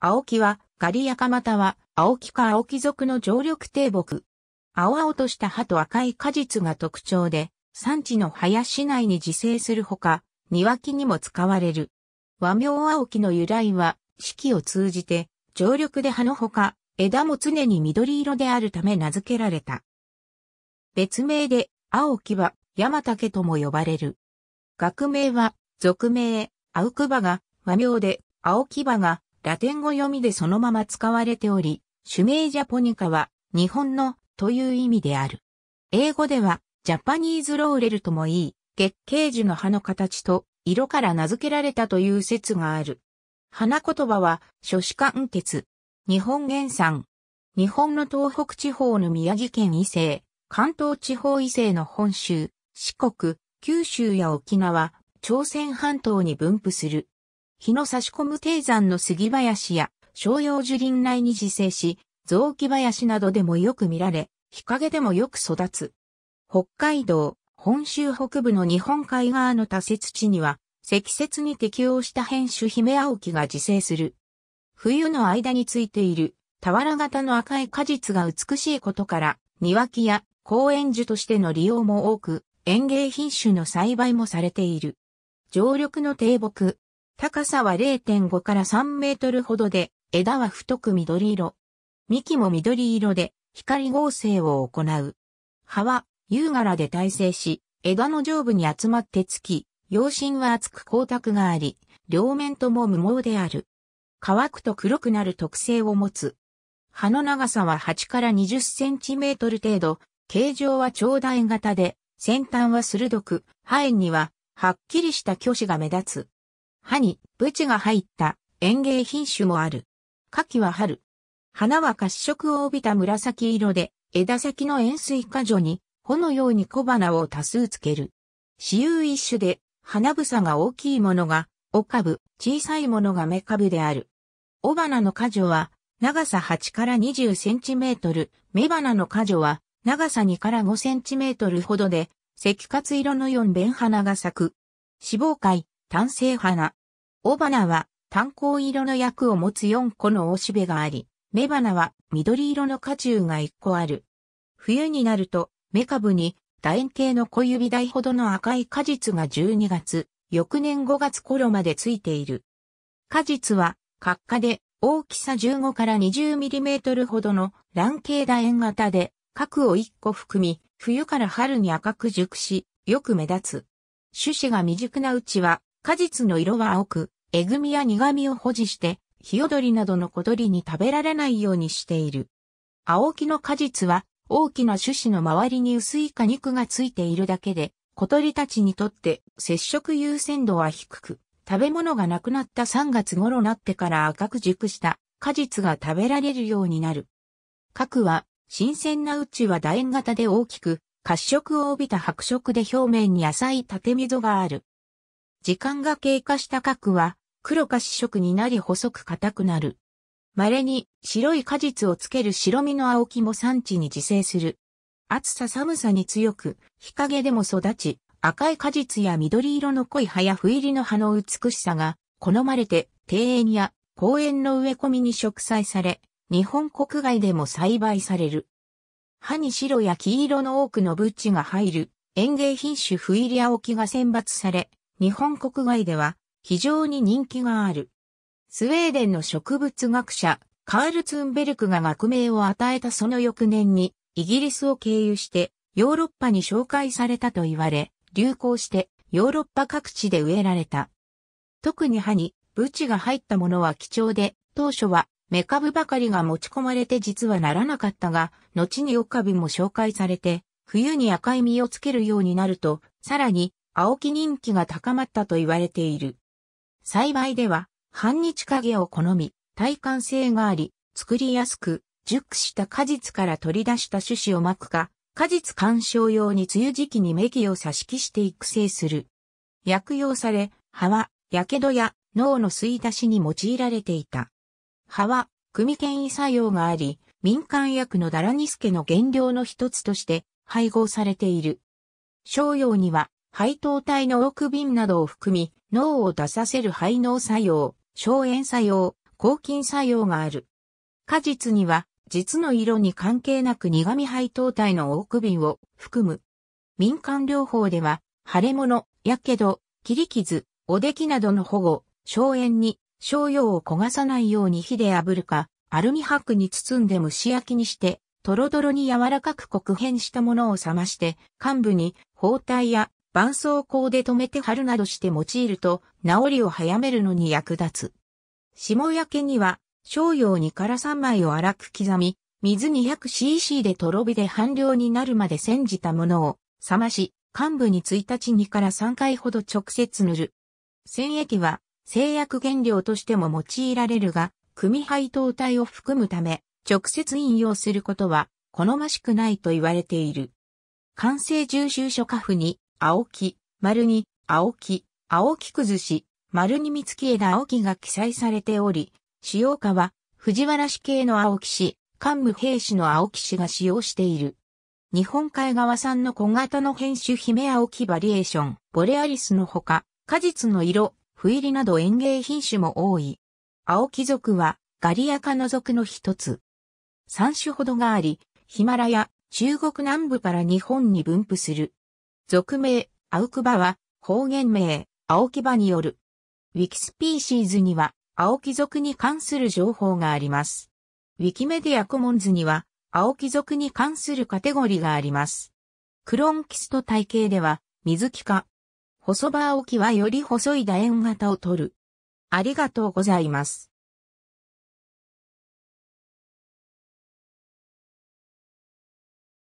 青木は、ガリアカマタは、青木か青木族の常緑低木。青々とした葉と赤い果実が特徴で、産地の林内に自生するほか、庭木にも使われる。和名青木の由来は、四季を通じて、常緑で葉のほか、枝も常に緑色であるため名付けられた。別名で、青木は、山竹とも呼ばれる。学名は、俗名、青木葉が、和名で、青木葉が、ラテン語読みでそのまま使われており、種名ジャポニカは日本のという意味である。英語ではジャパニーズローレルともいい、月桂樹の葉の形と色から名付けられたという説がある。花言葉は、諸子貫徹。日本原産。日本の東北地方の宮城県伊勢、関東地方伊勢の本州、四国、九州や沖縄、朝鮮半島に分布する。日の差し込む低山の杉林や、照葉樹林内に自生し、雑木林などでもよく見られ、日陰でもよく育つ。北海道、本州北部の日本海側の多雪地には、積雪に適応した変種ヒメアオキが自生する。冬の間についている、俵型の赤い果実が美しいことから、庭木や公園樹としての利用も多く、園芸品種の栽培もされている。常緑の低木、高さは0.5から3メートルほどで、枝は太く緑色。幹も緑色で、光合成を行う。葉は、優雅で耐性し、枝の上部に集まってつき、葉身は厚く光沢があり、両面とも無毛である。乾くと黒くなる特性を持つ。葉の長さは8から20センチメートル程度、形状は長大型で、先端は鋭く、葉炎には、はっきりした虚子が目立つ。葉にブチが入った園芸品種もある。夏季は春。花は褐色を帯びた紫色で、枝先の円錐花序に、穂のように小花を多数つける。私有一種で、花房が大きいものが、お株、小さいものが芽株である。尾花の花序は、長さ8から20センチメートル、芽花の花序は、長さ2から5センチメートルほどで、赤褐色の4弁花が咲く。脂肪塊、単性花、雄花は炭鉱色の役を持つ4個の雄しべがあり、雌花は緑色の果汁が1個ある。冬になると、芽株に楕円形の小指大ほどの赤い果実が12月、翌年5月頃までついている。果実は、角下で大きさ15から 20mm ほどの卵形楕円型で、核を1個含み、冬から春に赤く熟し、よく目立つ。種子が未熟なうちは、果実の色は青く、えぐみや苦味を保持して、ヒヨドリなどの小鳥に食べられないようにしている。青木の果実は、大きな種子の周りに薄い果肉がついているだけで、小鳥たちにとって接触優先度は低く、食べ物がなくなった3月頃なってから赤く熟した果実が食べられるようになる。核は、新鮮なうちは楕円型で大きく、褐色を帯びた白色で表面に浅い縦溝がある。時間が経過した核は黒か紫色になり細く硬くなる。稀に白い果実をつける白身の青木も産地に自生する。暑さ寒さに強く、日陰でも育ち、赤い果実や緑色の濃い葉や不入りの葉の美しさが好まれて庭園や公園の植え込みに植栽され、日本国外でも栽培される。葉に白や黄色の多くのブッチが入る園芸品種不入り青木が選抜され、日本国外では非常に人気がある。スウェーデンの植物学者、カールツンベルクが学名を与えたその翌年に、イギリスを経由してヨーロッパに紹介されたと言われ、流行してヨーロッパ各地で植えられた。特に葉にブチが入ったものは貴重で、当初はメカブばかりが持ち込まれて実はならなかったが、後にオカビも紹介されて、冬に赤い実をつけるようになると、さらに青木人気が高まったと言われている。栽培では、半日陰を好み、耐寒性があり、作りやすく、熟した果実から取り出した種子をまくか、果実観賞用に梅雨時期に芽木を挿し木して育成する。薬用され、葉は、火傷や脳の吸い出しに用いられていた。葉は、組権威作用があり、民間薬のダラニスケの原料の一つとして配合されている。商用には、配糖体のオークなどを含み、脳を出させる排脳作用、消炎作用、抗菌作用がある。果実には、実の色に関係なく苦味配糖体のオークを含む。民間療法では、腫れ物、やけど、切り傷、おできなどの保護、消炎に、醤用を焦がさないように火で炙るか、アルミ箔に包んで蒸し焼きにして、とろトろに柔らかく黒変したものを冷まして、幹部に包帯や絆創膏で止めて貼るなどして用いると、治りを早めるのに役立つ。霜焼けには、商用2から3枚を粗く刻み、水 200cc でとろ火で半量になるまで煎じたものを、冷まし、幹部に1日2から3回ほど直接塗る。煎液は、製薬原料としても用いられるが、組配糖体を含むため、直接飲用することは、好ましくないと言われている。完成重症書家に青木、丸に、青木、青木崩し、丸に三月枝青木が記載されており、使用下は、藤原氏系の青木氏、幹部兵士の青木氏が使用している。日本海側産の小型の編種姫青木バリエーション、ボレアリスのほか、果実の色、不入りなど園芸品種も多い。青木族は、ガリア科の族の一つ。三種ほどがあり、ヒマラヤ、中国南部から日本に分布する。俗名、アウクバは方言名、青木場による。ウィキスピーシーズには、青木族に関する情報があります。ウィキメディアコモンズには、青木族に関するカテゴリーがあります。クロンキスト体系では、水木化。細葉青木はより細い楕円型を取る。ありがとうございます。